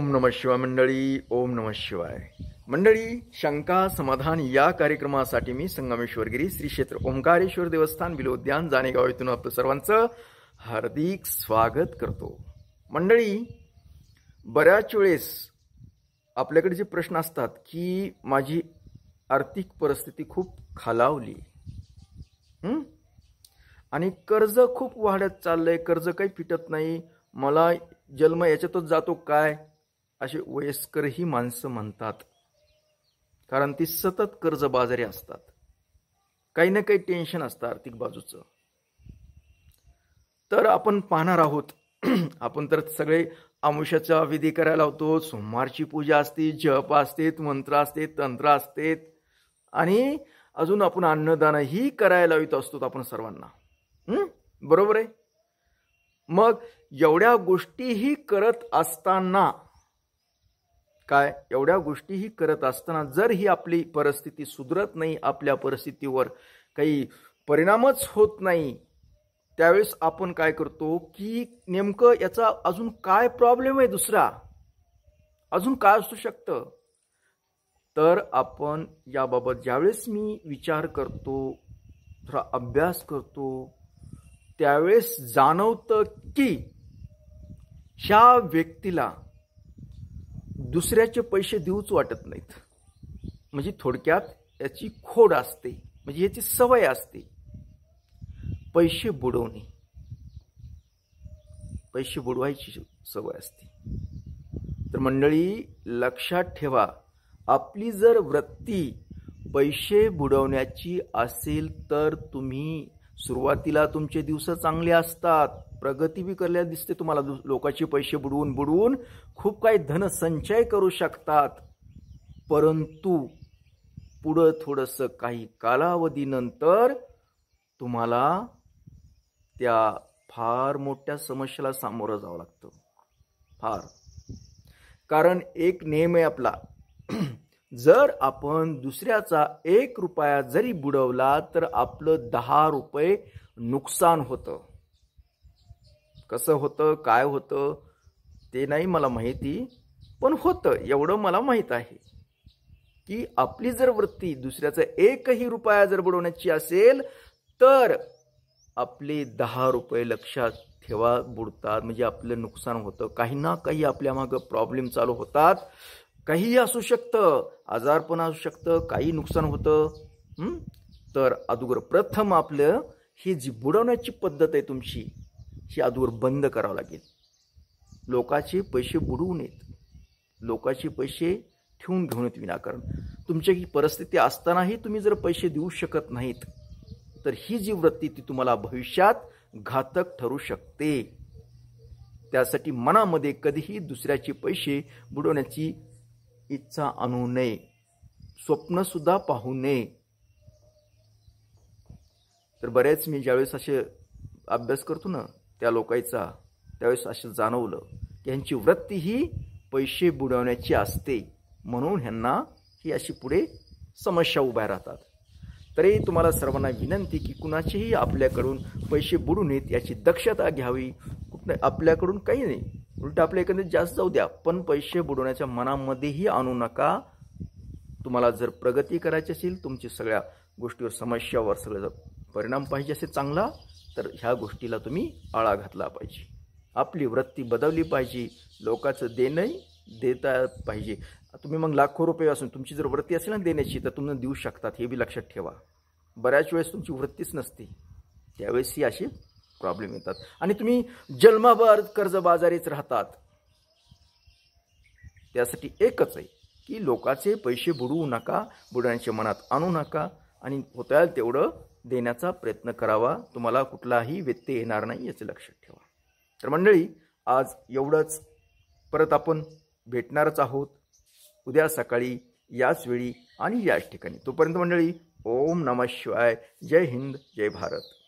ओम नम शिवाय मंडळी ओम नम शिवाय मंडळी शंका समाधान या कार्यक्रमासाठी मी संगमेश्वरगिरी श्री क्षेत्र ओंकारेश्वर देवस्थान बिलोद्यान जाणेगाव येथून आपलं सर्वांचं हार्दिक स्वागत करतो मंडळी बऱ्याच वेळेस आपल्याकडे जे प्रश्न असतात की माझी आर्थिक परिस्थिती खूप खालावली आणि कर्ज खूप वाढत चाललंय कर्ज काही फिटत नाही मला जन्म याच्यातच जातो काय असे वयस्करही माणसं म्हणतात कारण ती सतत कर्जबाजारी असतात काही ना काही टेन्शन असतं आर्थिक बाजूचं तर आपण पाहणार आहोत आपण तर सगळे आमुष्याचा विधी करायला होतो सोमवारची पूजा असते जप असते मंत्र असते तंत्र असतेत आणि अजून आपण अन्नदानही करायला येत असतो आपण सर्वांना बरोबर आहे मग एवढ्या गोष्टीही करत असताना काय एवढ्या गोष्टीही करत असताना जर ही आपली परिस्थिती सुधरत नाही आपल्या परिस्थितीवर काही परिणामच होत नाही त्यावेळेस आपण काय करतो की नेमकं याचा अजून काय प्रॉब्लेम आहे दुसरा अजून काय असू शकतं तर आपण याबाबत ज्यावेळेस मी विचार करतो थोडा अभ्यास करतो त्यावेळेस जाणवतं की ह्या व्यक्तीला दुसऱ्याचे पैसे देऊच वाटत नाहीत म्हणजे थोडक्यात याची खोड असते म्हणजे याची सवय असते पैसे बुडवणे पैसे बुडवायची सवय असते तर मंडळी लक्षात ठेवा आपली जर वृत्ती पैसे बुडवण्याची असेल तर तुम्ही सुरुवातीला तुमचे दिवस चांगले असतात प्रगती बी करल्या दिसते तुम्हाला लोकांचे पैसे बुडवून बुडवून खूप काही धनसंचय करू शकतात परंतु पुढं थोडंसं काही कालावधीनंतर तुम्हाला त्या फार मोठ्या समस्येला सामोरं जावं लागतं फार कारण एक नेम आहे आपला जर आपण दुसऱ्याचा एक रुपया जरी बुडवला तर आपलं दहा रुपये नुकसान होतं कसं होतं काय होतं ते नाही मला माहिती पण होतं एवढं मला माहीत आहे की आपली जर वृत्ती दुसऱ्याचा एकही रुपया जर बुडवण्याची असेल तर आपले दहा रुपये लक्षात ठेवा बुडतात म्हणजे आपलं नुकसान होतं काही ना काही आपल्या मागं प्रॉब्लेम चालू होतात काहीही असू शकतं आजारपण असू शकतं काही नुकसान होतं तर अगोदर प्रथम आपलं ही जी बुडवण्याची पद्धत आहे तुमची ही आदूर बंद करावं लागेल लोकाचे पैसे बुडवू नयेत लोकाचे पैसे ठेवून घेऊन येत विनाकारण तुमची ही परिस्थिती असतानाही तुम्ही जर पैसे देऊ शकत नाहीत तर ही जी वृत्ती ती तुम्हाला भविष्यात घातक ठरू शकते त्यासाठी मनामध्ये कधीही दुसऱ्याचे पैसे बुडवण्याची इच्छा आणू नये स्वप्नसुद्धा पाहू नये तर बऱ्याच मी ज्यावेळेस असे अभ्यास करतो ना त्या लोकांचा त्यावेळेस असं जाणवलं की ह्यांची वृत्ती ही पैसे बुडवण्याची असते म्हणून ह्यांना ही अशी पुढे समस्या उभ्या राहतात तरी तुम्हाला सर्वांना विनंती की कुणाचीही आपल्याकडून पैसे बुडू नयेत याची दक्षता घ्यावी कुठं आपल्याकडून काही नाही उलट आपल्या एकंदरीत जास्त जाऊ द्या पण पैसे बुडवण्याच्या मनामध्येही आणू नका तुम्हाला जर प्रगती करायची असेल तुमची सगळ्या गोष्टीवर समस्यावर सगळं परिणाम पाहिजे असे चांगला तर ह्या गोष्टीला तुम्ही आळा घातला पाहिजे आपली वृत्ती बदलली पाहिजे लोकांचं देणंही देता पाहिजे तुम्ही मग लाखो रुपये असून तुमची जर वृत्ती असेल ना देण्याची तर तुम्ही देऊ शकतात हे बी लक्षात ठेवा बऱ्याच वेळेस तुमची वृत्तीच नसते त्यावेळेस ही अशी प्रॉब्लेम येतात आणि तुम्ही जन्माभर कर्जबाजारीच राहतात त्यासाठी एकच आहे की लोकाचे पैसे बुडवू नका बुडण्याच्या मनात आणू नका आणि होता तेवढं देण्याचा प्रयत्न करावा तुम्हाला कुठलाही व्यत्यय येणार नाही याचं लक्षात ठेवा तर मंडळी आज एवढंच परत आपण भेटणारच आहोत उद्या सकाळी याच वेळी आणि याच ठिकाणी तोपर्यंत मंडळी ओम नमः शिवाय जय हिंद जय भारत